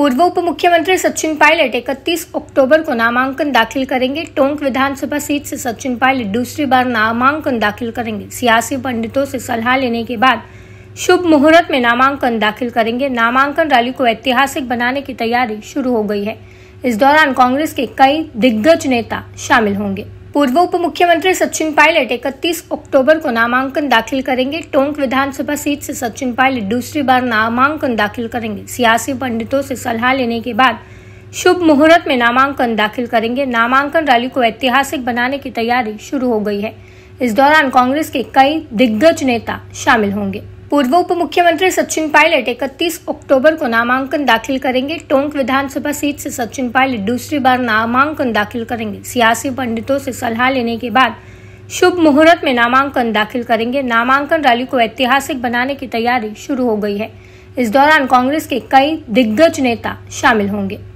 पूर्व उप मुख्यमंत्री सचिन पायलट 31 अक्टूबर को नामांकन दाखिल करेंगे टोंक विधानसभा सीट से सचिन पायलट दूसरी बार नामांकन दाखिल करेंगे सियासी पंडितों से सलाह लेने के बाद शुभ मुहूर्त में नामांकन दाखिल करेंगे नामांकन रैली को ऐतिहासिक बनाने की तैयारी शुरू हो गई है इस दौरान कांग्रेस के कई दिग्गज नेता शामिल होंगे पूर्व उप मुख्यमंत्री सचिन पायलट 31 अक्टूबर को नामांकन दाखिल करेंगे टोंक विधानसभा सीट से सचिन पायलट दूसरी बार नामांकन दाखिल करेंगे सियासी पंडितों से सलाह लेने के बाद शुभ मुहूर्त में नामांकन दाखिल करेंगे नामांकन रैली को ऐतिहासिक बनाने की तैयारी शुरू हो गई है इस दौरान कांग्रेस के कई दिग्गज नेता शामिल होंगे पूर्व उप मुख्यमंत्री सचिन पायलट 31 अक्टूबर को नामांकन दाखिल करेंगे टोंक विधानसभा सीट से सचिन पायलट दूसरी बार नामांकन दाखिल करेंगे सियासी पंडितों से सलाह लेने के बाद शुभ मुहूर्त में नामांकन दाखिल करेंगे नामांकन रैली को ऐतिहासिक बनाने की तैयारी शुरू हो गई है इस दौरान कांग्रेस के कई दिग्गज नेता शामिल होंगे